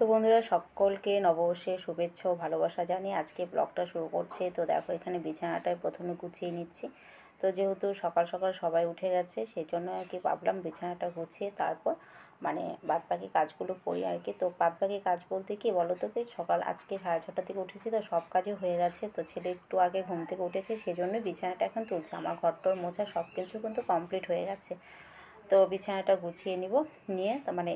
তো বন্ধুরা সকলকে নববর্ষের শুভেচ্ছা ও ভালোবাসা জানিয়ে আজকে ব্লগটা শুরু করছি তো দেখো এখানে বিছানাটায় প্রথমে গুছিয়ে নিচ্ছি তো যেহেতু সকাল সকাল সবাই উঠে গেছে সেই জন্য আর কি ভাবলাম বিছানাটা গুছিয়ে তারপর মানে বাদবাকি কাজগুলো করি আর কি তো বাদবাকি কাজ বলতে কি বলো তো কি সকাল আজকে সাড়ে ছটা থেকে উঠেছি তো সব কাজই হয়ে গেছে তো ছেলে একটু আগে ঘুম থেকে উঠেছে সেই জন্য বিছানাটা এখন তুলছে আমার ঘরটোর মোছা সব কিছু কিন্তু কমপ্লিট হয়ে গেছে তো বিছানাটা গুছিয়ে নিব নিয়ে মানে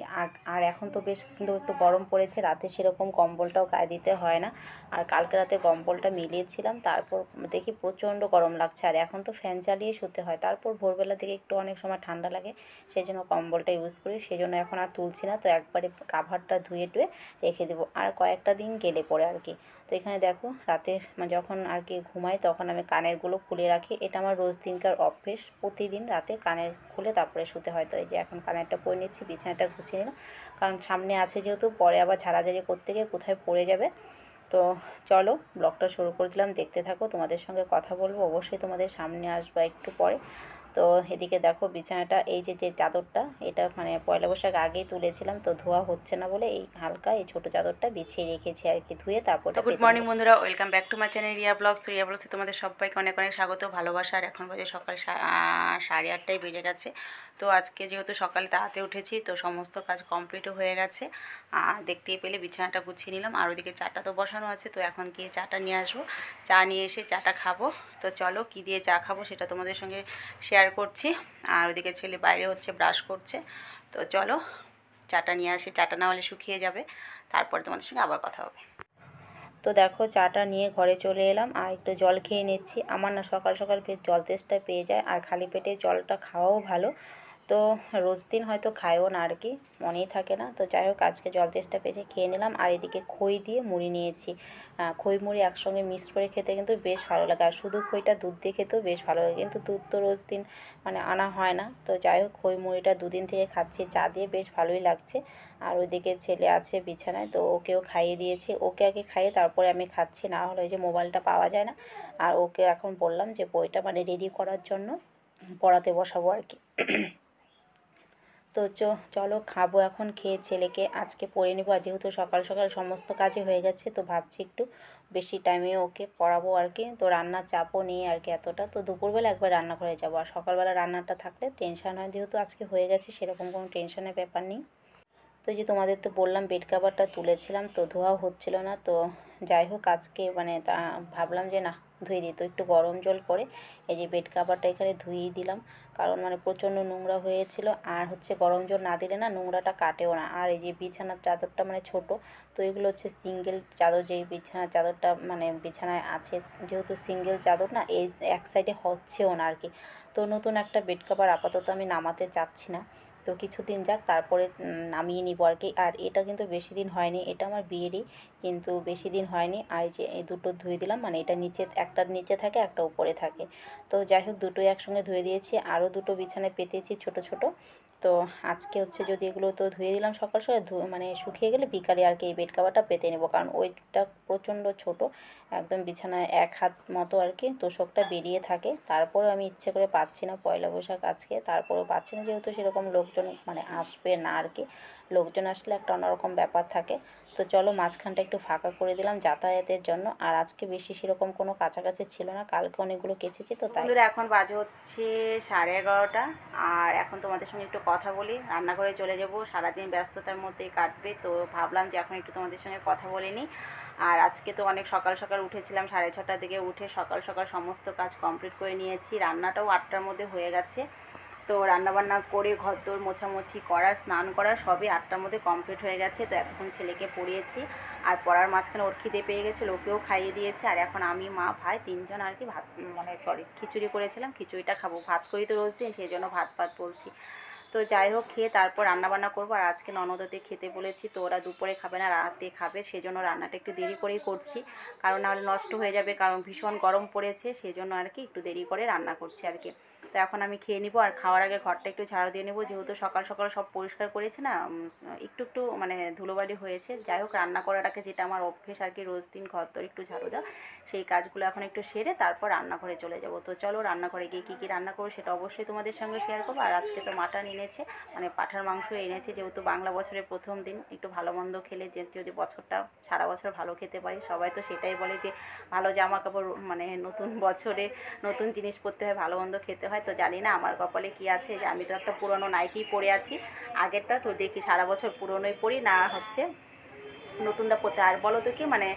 আর এখন তো বেশ কিন্তু একটু গরম পড়েছে রাতে সেরকম কম্বলটাও গায়ে দিতে হয় না আর কালকে রাতে কম্বলটা মিলিয়েছিলাম তারপর দেখি প্রচণ্ড গরম লাগছে আর এখন তো ফ্যান চালিয়ে শুতে হয় তারপর ভোরবেলা থেকে একটু অনেক সময় ঠান্ডা লাগে সেই জন্য কম্বলটা ইউজ করি সেই জন্য এখন আর তুলছি না তো একবারে কাভারটা ধুয়ে টুয়ে রেখে দেবো আর কয়েকটা দিন গেলে পড়ে আর কি তো এখানে দেখো রাতে মানে যখন আর কি ঘুমাই তখন আমি কানেরগুলো খুলে রাখি এটা আমার রোজ দিনকার অভ্যেস প্রতিদিন রাতে কানের খুলে তারপরে শুতে হতে হয় তো এই যে এখন কানেরটা পরে নিচ্ছি বিছানাটা গুছিয়ে নিলাম কারণ সামনে আছে যেহেতু পরে আবার ঝাড়াঝাড়ি করতে গিয়ে কোথায় পড়ে যাবে তো চলো ব্লগটা শুরু করে দিলাম দেখতে থাকো তোমাদের সঙ্গে কথা বলবো অবশ্যই তোমাদের সামনে আসবা একটু পরে তো এদিকে দেখো বিছানাটা এই যে যে চাদরটা এটা মানে পয়লা বৈশাখ আগেই তুলেছিলাম তো ধোয়া হচ্ছে না বলে এই হালকা এই ছোট চাদরটা বিছিয়ে রেখেছি আর কি ধুয়ে তারপর গুড মর্নিং বন্ধুরা welcome back to my channel Riya vlogs Riya ব্লগসে তোমাদের সবাইকে অনেক অনেক স্বাগত ভালোবাসা আর এখন বাজে সকাল সাড়ে আটটায় বেজে গেছে তো আজকে যেহেতু সকালে তাড়াতে উঠেছি তো সমস্ত কাজ কমপ্লিটও হয়ে গেছে আর দেখতেই পেলে বিছানাটা গুছিয়ে নিলাম আর ওদিকে চাটা তো বসানো আছে তো এখন গিয়ে চাটা নিয়ে আসবো চা নিয়ে এসে চাটা খাবো তো চলো কি দিয়ে চা খাবো সেটা তোমাদের সঙ্গে শেয়ার করছি আর ওদিকে ছেলে বাইরে হচ্ছে ব্রাশ করছে তো চলো চাটা নিয়ে আসে চাটা না হলে শুকিয়ে যাবে তারপরে তোমাদের সঙ্গে আবার কথা হবে তো দেখো চাটা নিয়ে ঘরে চলে এলাম আর একটু জল খেয়ে নিচ্ছি আমার না সকাল সকাল ফের জল তেষ্টা পেয়ে যায় আর খালি পেটে জলটা খাওয়াও ভালো তো রোজ দিন হয়তো খায়ও না আর কি মনেই থাকে না তো যাই হোক আজকে জল তেষ্টা পেয়েছে খেয়ে নিলাম আর এদিকে খই দিয়ে মুড়ি নিয়েছি খই মুড়ি একসঙ্গে মিক্স করে খেতে কিন্তু বেশ ভালো লাগে আর শুধু খইটা দুধ দিয়ে খেতেও বেশ ভালো লাগে কিন্তু দুধ তো রোজ দিন মানে আনা হয় না তো যাই হোক খই মুড়িটা দুদিন থেকে খাচ্ছি চা দিয়ে বেশ ভালোই লাগছে আর ওইদিকে ছেলে আছে বিছানায় তো ওকেও খাইয়ে দিয়েছি ওকে আগে খাইয়ে তারপরে আমি খাচ্ছি না হলে যে মোবাইলটা পাওয়া যায় না আর ওকে এখন বললাম যে বইটা মানে রেডি করার জন্য পড়াতে বসাবো আর কি তো চলো খাবো এখন খেয়ে ছেলেকে আজকে পড়ে নেবো আর যেহেতু সকাল সকাল সমস্ত কাজে হয়ে গেছে তো ভাবছি একটু বেশি টাইমে ওকে পড়াবো আর কি তো রান্না চাপও নেই আর কি এতটা তো দুপুরবেলা একবার রান্নাঘরে যাবো আর সকালবেলা রান্নাটা থাকলে টেনশান হয় যেহেতু আজকে হয়ে গেছে সেরকম কোনো টেনশনের ব্যাপার নেই তো যে তোমাদের তো বললাম বেড কাভারটা তুলেছিলাম তো ধোয়া হচ্ছিল না তো যাই হোক আজকে মানে তা ভাবলাম যে না ধুয়ে দিই তো একটু গরম জল করে এই যে বেড কাভারটা এখানে ধুয়েই দিলাম কারণ মানে প্রচণ্ড নোংরা হয়েছিল আর হচ্ছে গরম জল না দিলে না নোংরাটা কাটেও না আর এই যে বিছানার চাদরটা মানে ছোট তো এগুলো হচ্ছে সিঙ্গেল চাদর যেই বিছানার চাদরটা মানে বিছানায় আছে যেহেতু সিঙ্গেল চাদর না এই এক সাইডে হচ্ছেও না আর কি তো নতুন একটা বেড কাভার আপাতত আমি নামাতে চাচ্ছি না তো কিছুদিন যাক তারপরে নামিয়ে নিব আর কি আর এটা কিন্তু বেশি দিন হয়নি এটা আমার বিয়েরই কিন্তু বেশি দিন হয়নি আর যে এই দুটো ধুয়ে দিলাম মানে এটা নিচে একটার নিচে থাকে একটা উপরে থাকে তো যাই হোক দুটোই একসঙ্গে ধুয়ে দিয়েছি আরও দুটো বিছানায় পেতেছি ছোট ছোট তো আজকে হচ্ছে যদি এগুলো তো ধুয়ে দিলাম সকাল সকাল মানে শুকিয়ে গেলে বিকালে আর কি এই বেড কাভারটা পেতে নেবো কারণ ওইটা প্রচণ্ড ছোট একদম বিছানায় এক হাত মতো আর কি তোষকটা বেরিয়ে থাকে তারপরেও আমি ইচ্ছে করে পাচ্ছি না পয়লা বৈশাখ আজকে তারপরেও পাচ্ছি না যেহেতু সেরকম লোকজন মানে আসবে না আর কি লোকজন আসলে একটা অন্যরকম ব্যাপার থাকে তো চলো মাঝখানটা একটু ফাঁকা করে দিলাম যাতায়াতের জন্য আর আজকে বেশি সেরকম কোনো কাছাকাছি ছিল না কালকে অনেকগুলো কেচেছি তো তাই এখন বাজে হচ্ছে সাড়ে এগারোটা আর এখন তোমাদের সঙ্গে একটু কথা বলি রান্নাঘরে চলে যাবো সারাদিন ব্যস্ততার মধ্যেই কাটবে তো ভাবলাম যে এখন একটু তোমাদের সঙ্গে কথা বলে নিই আর আজকে তো অনেক সকাল সকাল উঠেছিলাম সাড়ে ছটার দিকে উঠে সকাল সকাল সমস্ত কাজ কমপ্লিট করে নিয়েছি রান্নাটাও আটটার মধ্যে হয়ে গেছে তো রান্নাবান্না করে ঘর দোর মোছামুছি করা স্নান করা সবই আটটার মধ্যে কমপ্লিট হয়ে গেছে তো এতক্ষণ ছেলেকে পড়িয়েছি আর পড়ার মাঝখানে ওর খিদে পেয়ে গেছে ওকেও খাইয়ে দিয়েছে আর এখন আমি মা ভাই তিনজন আর কি ভাত মানে সরি খিচুড়ি করেছিলাম খিচুড়িটা খাবো ভাত করি তো রোজ দিন সেই জন্য ভাত ভাত বলছি তো যাই হোক খেয়ে তারপর রান্নাবান্না করবো আর আজকে ননদতে খেতে বলেছি তো ওরা দুপুরে খাবে না রাতে খাবে সেজন্য রান্নাটা একটু দেরি করেই করছি কারণ নাহলে নষ্ট হয়ে যাবে কারণ ভীষণ গরম পড়েছে সেজন্য আর কি একটু দেরি করে রান্না করছি আর কি তো এখন আমি খেয়ে নিব আর খাওয়ার আগে ঘরটা একটু ঝাড়ু দিয়ে নেবো যেহেতু সকাল সকাল সব পরিষ্কার করেছে না একটু একটু মানে ধুলোবালি হয়েছে যাই হোক রান্না করার আগে যেটা আমার অভ্যেস আর কি রোজ দিন ঘর দর একটু ঝাড়ু দেওয়া সেই কাজগুলো এখন একটু সেরে তারপর রান্নাঘরে চলে যাব তো চলো রান্নাঘরে গিয়ে কী কী রান্না করবো সেটা অবশ্যই তোমাদের সঙ্গে শেয়ার করবো আর আজকে তো মাটন এনেছে মানে পাঠার মাংস এনেছে যেহেতু বাংলা বছরের প্রথম দিন একটু ভালো মন্দ খেলে যে যদি বছরটা সারা বছর ভালো খেতে পারি সবাই তো সেটাই বলে যে ভালো জামা কাপড় মানে নতুন বছরে নতুন জিনিস পরতে হয় ভালো মন্দ খেতে হয় হয় তো জানি না আমার কপালে কি আছে যে আমি তো একটা পুরনো নাইটি পরে আছি আগেরটা তো দেখি সারা বছর পুরনোই পরি না হচ্ছে নতুনটা পড়তে আর বলো তো কি মানে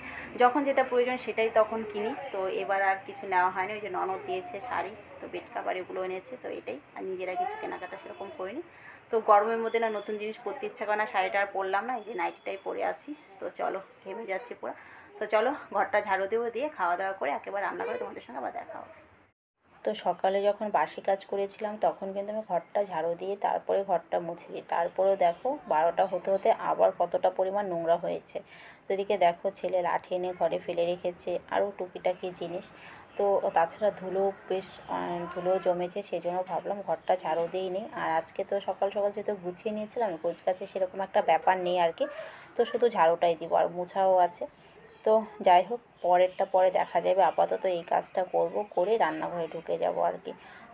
যখন যেটা প্রয়োজন সেটাই তখন কিনি তো এবার আর কিছু নেওয়া হয়নি ওই যে ননদ দিয়েছে শাড়ি তো বেড কাভার এগুলো এনেছে তো এটাই আর নিজেরা কিছু কেনাকাটা সেরকম করিনি তো গরমের মধ্যে না নতুন জিনিস পরতে ইচ্ছা করে না শাড়িটা আর পরলাম না এই যে নাইটিটাই পরে আছি তো চলো ঘেমে যাচ্ছি পুরো তো চলো ঘরটা ঝাড়ু দেবো দিয়ে খাওয়া দাওয়া করে একেবারে রান্না করে তোমাদের সঙ্গে আবার দেখা হবে তো সকালে যখন বাসি কাজ করেছিলাম তখন কিন্তু আমি ঘরটা ঝাড়ু দিয়ে তারপরে ঘরটা মুছে দিই তারপরেও দেখো বারোটা হতে হতে আবার কতটা পরিমাণ নোংরা হয়েছে তো এদিকে দেখো ছেলে লাঠি এনে ঘরে ফেলে রেখেছে আরও টুকিটাকি জিনিস তো তাছাড়া ধুলো বেশ ধুলো জমেছে সেই জন্য ভাবলাম ঘরটা ঝাড়ু দিই নি আর আজকে তো সকাল সকাল যেহেতু গুছিয়ে নিয়েছিলাম গোছ কাছে সেরকম একটা ব্যাপার নেই আর কি তো শুধু ঝাড়ুটাই দিব আর মোছাও আছে তো যাই হোক পরেরটা পরে দেখা যাবে আপাতত এই কাজটা করব করে রান্নাঘরে ঢুকে যাব আর কি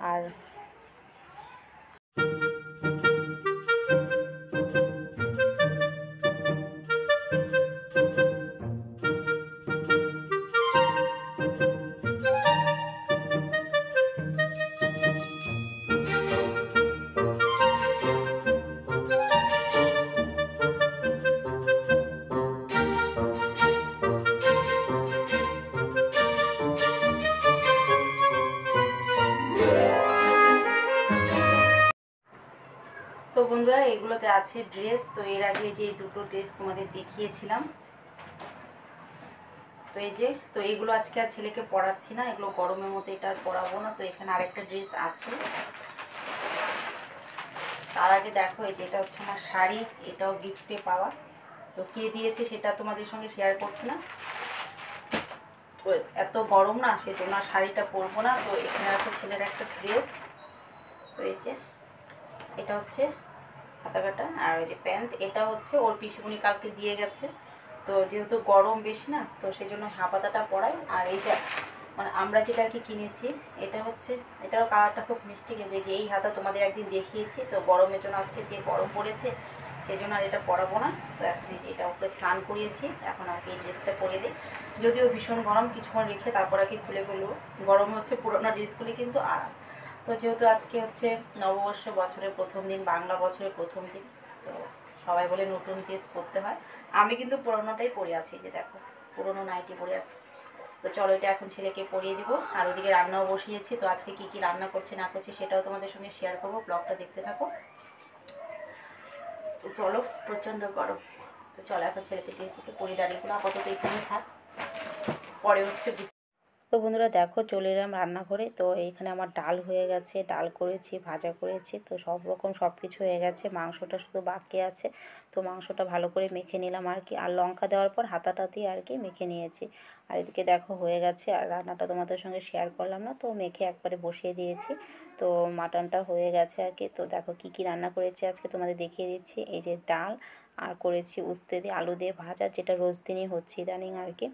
আর বন্ধুরা এগুলোতে আছে ড্রেস তো এর আগে যে দুটো ড্রেস তোমাদের দেখিয়েছিলাম তো এই যে তো এগুলো আজকে আর ছেলেকে পড়াচ্ছি না এগুলো গরমের মতো এটা আর পড়াবো না তো এখানে আরেকটা ড্রেস আছে তার আগে দেখো এই যে এটা হচ্ছে আমার শাড়ি এটাও গিফটে পাওয়া তো কে দিয়েছে সেটা তোমাদের সঙ্গে শেয়ার করছি না তো এত গরম না সেজন্য শাড়িটা পরবো না তো এখানে আছে ছেলের একটা ড্রেস তো এই যে এটা হচ্ছে হাতা কাটা আর ওই যে প্যান্ট এটা হচ্ছে ওর পিসিমণি কালকে দিয়ে গেছে তো যেহেতু গরম বেশি না তো সেই জন্য হাফাতাটা পরাই আর এইটা মানে আমরা যেটা কি কিনেছি এটা হচ্ছে এটারও কালারটা খুব মিষ্টি কিন্তু যে এই হাতা তোমাদের একদিন দেখিয়েছি তো গরমের জন্য আজকে যে গরম পড়েছে সেই জন্য আর এটা পরাবো না তো এখন এটা ওকে স্নান করিয়েছি এখন আর এই ড্রেসটা পরে দিই যদিও ভীষণ গরম কিছুক্ষণ রেখে তারপর আর কি খুলে ফেলবো গরম হচ্ছে পুরোনো ড্রেসগুলি কিন্তু আরাম তো যেহেতু আজকে হচ্ছে নববর্ষ বছরের প্রথম দিন বাংলা বছরের প্রথম দিন তো সবাই বলে নতুন ড্রেস পরতে হয় আমি কিন্তু পুরোনোটাই পরে আছি যে দেখো পুরোনো নাইটি পরে আছি তো চলো এটা এখন ছেলেকে পরিয়ে দিব আর ওদিকে রান্নাও বসিয়েছি তো আজকে কি কি রান্না করছে না করছে সেটাও তোমাদের সঙ্গে শেয়ার করবো ব্লগটা দেখতে থাকো তো চলো প্রচণ্ড গরম তো চলো এখন ছেলেকে ড্রেস দেখে পরিয়ে দাঁড়িয়ে আপাতত এখানে থাক পরে হচ্ছে তো বন্ধুরা দেখো চলে এলাম রান্নাঘরে তো এইখানে আমার ডাল হয়ে গেছে ডাল করেছি ভাজা করেছি তো সব রকম সব কিছু হয়ে গেছে মাংসটা শুধু বাকি আছে তো মাংসটা ভালো করে মেখে নিলাম আর কি আর লঙ্কা দেওয়ার পর হাতাটা দিয়ে আর কি মেখে নিয়েছি আর এদিকে দেখো হয়ে গেছে আর রান্নাটা তোমাদের সঙ্গে শেয়ার করলাম না তো মেখে একবারে বসিয়ে দিয়েছি তো মাটনটা হয়ে গেছে আর কি তো দেখো কি কি রান্না করেছি আজকে তোমাদের দেখিয়ে দিচ্ছি এই যে ডাল আর করেছি উস্তে দিয়ে আলু দিয়ে ভাজা যেটা রোজ দিনই হচ্ছে ইদানিং আর কি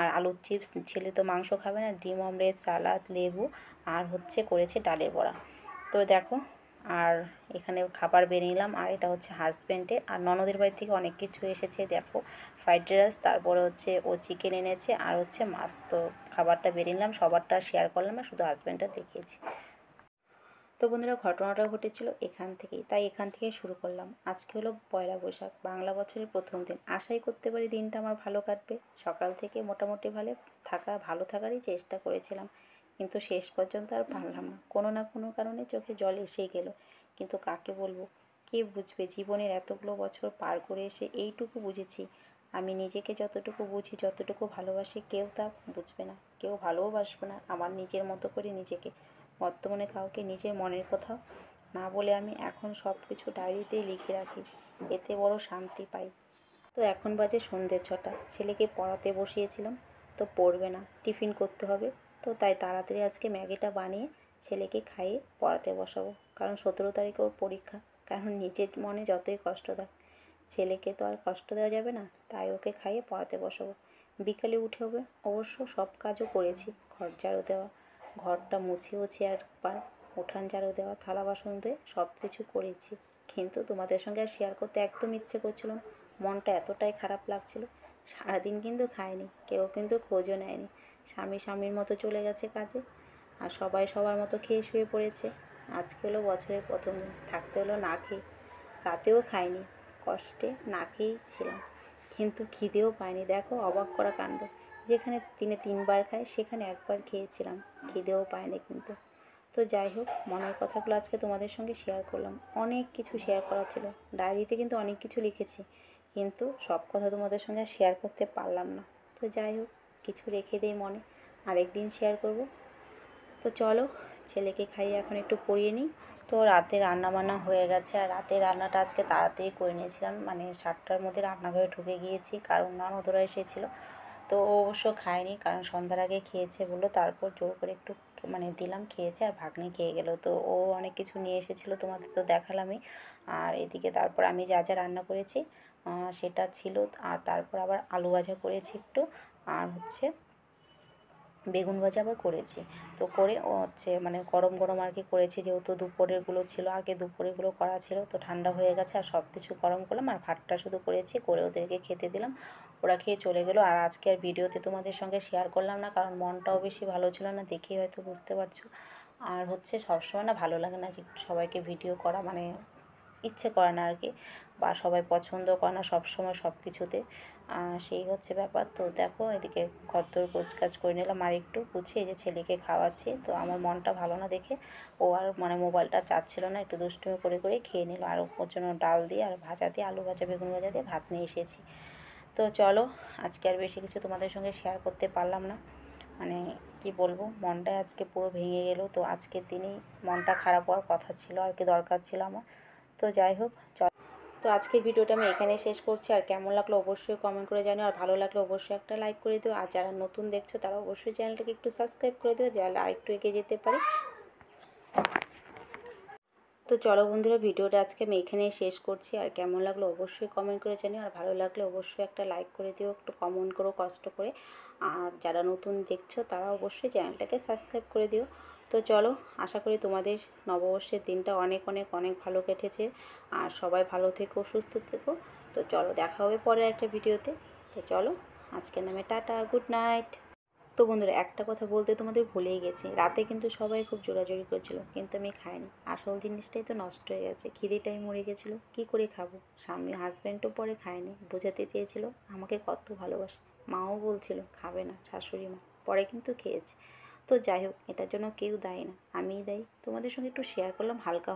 আর আলুর চিপস ছেলে তো মাংস খাবে না ডিম অমলেট সালাদ লেবু আর হচ্ছে করেছে ডালের বড়া তো দেখো আর এখানে খাবার বেরিয়ে নিলাম আর এটা হচ্ছে হাজব্যান্ডে আর ননদের বাড়ি থেকে অনেক কিছু এসেছে দেখো ফ্রাইড রাইস তারপরে হচ্ছে ও চিকেন এনেছে আর হচ্ছে মাছ তো খাবারটা বেরিয়ে নিলাম সবারটা শেয়ার করলাম আর শুধু হাজব্যান্ডটা দেখিয়েছি তো বন্ধুরা ঘটনাটা ঘটেছিল এখান থেকেই তাই এখান থেকে শুরু করলাম আজকে হলো পয়লা বৈশাখ বাংলা বছরের প্রথম দিন আশাই করতে পারি দিনটা আমার ভালো কাটবে সকাল থেকে মোটামুটি ভালো থাকা ভালো থাকারই চেষ্টা করেছিলাম কিন্তু শেষ পর্যন্ত আর পারলাম না কোনো না কোনো কারণে চোখে জল এসেই গেল কিন্তু কাকে বলবো কে বুঝবে জীবনের এতগুলো বছর পার করে এসে এইটুকু বুঝেছি আমি নিজেকে যতটুকু বুঝি যতটুকু ভালোবাসি কেউ তা বুঝবে না কেউ ভালোবাসবে না আমার নিজের মতো করে নিজেকে বর্তমানে কাউকে নিজের মনের কথা না বলে আমি এখন সব কিছু ডায়েরিতেই লিখে রাখি এতে বড় শান্তি পাই তো এখন বাজে সন্ধ্যে ছটা ছেলেকে পড়াতে বসিয়েছিলাম তো পড়বে না টিফিন করতে হবে তো তাই তাড়াতাড়ি আজকে ম্যাগিটা বানিয়ে ছেলেকে খাইয়ে পড়াতে বসাবো কারণ সতেরো তারিখে ওর পরীক্ষা কারণ নিজের মনে যতই কষ্ট দেয় ছেলেকে তো আর কষ্ট দেওয়া যাবে না তাই ওকে খাইয়ে পড়াতে বসাবো বিকালে উঠে হবে অবশ্য সব কাজও করেছি খরচারও দেওয়া ঘরটা মুছে উছে একবার উঠান ঝাড়ু দেওয়া থালা বাসন ধুয়ে সব কিছু করেছি কিন্তু তোমাদের সঙ্গে আর শেয়ার করতে একদম ইচ্ছে করছিল না মনটা এতটাই খারাপ লাগছিল সারাদিন কিন্তু খায়নি কেউ কিন্তু খোঁজও নেয়নি স্বামী স্বামীর মতো চলে গেছে কাজে আর সবাই সবার মতো খেয়ে শুয়ে পড়েছে আজকে হলো বছরের প্রথম দিন থাকতে হলো না খেয়ে রাতেও খাইনি কষ্টে না খেয়েই ছিলাম কিন্তু খিদেও পাইনি দেখো অবাক করা কাণ্ড যেখানে দিনে তিনবার খায় সেখানে একবার খেয়েছিলাম খিদেও না কিন্তু তো যাই হোক মনের কথাগুলো আজকে তোমাদের সঙ্গে শেয়ার করলাম অনেক কিছু শেয়ার করা ছিল ডায়েরিতে কিন্তু অনেক কিছু লিখেছি কিন্তু সব কথা তোমাদের সঙ্গে শেয়ার করতে পারলাম না তো যাই হোক কিছু রেখে দেই মনে আরেক দিন শেয়ার করব তো চলো ছেলেকে খাইয়ে এখন একটু পরিয়ে নিই তো রাতে রান্না বান্না হয়ে গেছে আর রাতে রান্নাটা আজকে তাড়াতাড়ি করে নিয়েছিলাম মানে সাতটার মধ্যে রান্নাঘরে ঢুকে গিয়েছি কারণ ননদরা এসেছিলো তো ও অবশ্য খায়নি কারণ সন্ধ্যার আগে খেয়েছে বললো তারপর জোর করে একটু মানে দিলাম খেয়েছে আর ভাগ্নে খেয়ে গেল তো ও অনেক কিছু নিয়ে এসেছিলো তোমাদের তো দেখালামই আর এদিকে তারপর আমি যা যা রান্না করেছি সেটা ছিল আর তারপর আবার আলু ভাজা করেছি একটু আর হচ্ছে বেগুন ভাজা আবার করেছি তো করে হচ্ছে মানে গরম গরম আর কি করেছি যেহেতু দুপুরেরগুলো ছিল আগে দুপুরেরগুলো করা ছিল তো ঠান্ডা হয়ে গেছে আর সব কিছু গরম করলাম আর ভাতটা শুধু করেছি করে ওদেরকে খেতে দিলাম ওরা খেয়ে চলে গেলো আর আজকে আর ভিডিওতে তোমাদের সঙ্গে শেয়ার করলাম না কারণ মনটাও বেশি ভালো ছিল না দেখেই হয়তো বুঝতে পারছো আর হচ্ছে সবসময় না ভালো লাগে না যে সবাইকে ভিডিও করা মানে ইচ্ছে করে না আর কি বা সবাই পছন্দ করে না সবসময় সব কিছুতে সেই হচ্ছে ব্যাপার তো দেখো এদিকে ঘরদোর কোচকাজ করে নিলাম আর একটু এই যে ছেলেকে খাওয়াচ্ছি তো আমার মনটা ভালো না দেখে ও আর মানে মোবাইলটা চাচ্ছিল না একটু দুষ্টুমি করে করে খেয়ে নিল আর ওর জন্য ডাল দিয়ে আর ভাজা দিয়ে আলু ভাজা বেগুন ভাজা দিয়ে ভাত নিয়ে এসেছি তো চলো আজকে আর বেশি কিছু তোমাদের সঙ্গে শেয়ার করতে পারলাম না মানে কি বলবো মনটা আজকে পুরো ভেঙে গেল তো আজকের দিনেই মনটা খারাপ হওয়ার কথা ছিল আর কি দরকার ছিল আমার তো যাই হোক তো আজকের ভিডিওটা আমি এখানে শেষ করছি আর কেমন লাগলো অবশ্যই কমেন্ট করে জানিও আর ভালো লাগলো অবশ্যই একটা লাইক করে দিও আর যারা নতুন দেখছো তারা অবশ্যই চ্যানেলটাকে একটু সাবস্ক্রাইব করে দিও যারা আরেকটু এগিয়ে যেতে পারে তো চলো বন্ধুরা ভিডিওটা আজকে আমি এখানেই শেষ করছি আর কেমন লাগলো অবশ্যই কমেন্ট করে জানিও আর ভালো লাগলে অবশ্যই একটা লাইক করে দিও একটু কমেন্ট করো কষ্ট করে আর যারা নতুন দেখছো তারা অবশ্যই চ্যানেলটাকে সাবস্ক্রাইব করে দিও তো চলো আশা করি তোমাদের নববর্ষের দিনটা অনেক অনেক অনেক ভালো কেটেছে আর সবাই ভালো থেকো সুস্থ থেকো তো চলো দেখা হবে পরে একটা ভিডিওতে তো চলো আজকের নামে টাটা গুড নাইট তো বন্ধুরা একটা কথা বলতে তোমাদের ভুলেই গেছি রাতে কিন্তু সবাই খুব জোরাজোরি করছিল কিন্তু আমি খাইনি আসল জিনিসটাই তো নষ্ট হয়ে গেছে খিদেটাই মরে গেছিলো কি করে খাবো স্বামী হাজব্যান্ডও পরে খায়নি বোঝাতে চেয়েছিল আমাকে কত ভালোবাসে মাও বলছিল খাবে না শাশুড়ি মা পরে কিন্তু খেয়েছে তো যাই হোক এটার জন্য কেউ দায়ী না আমিই দায়ী তোমাদের সঙ্গে একটু শেয়ার করলাম হালকা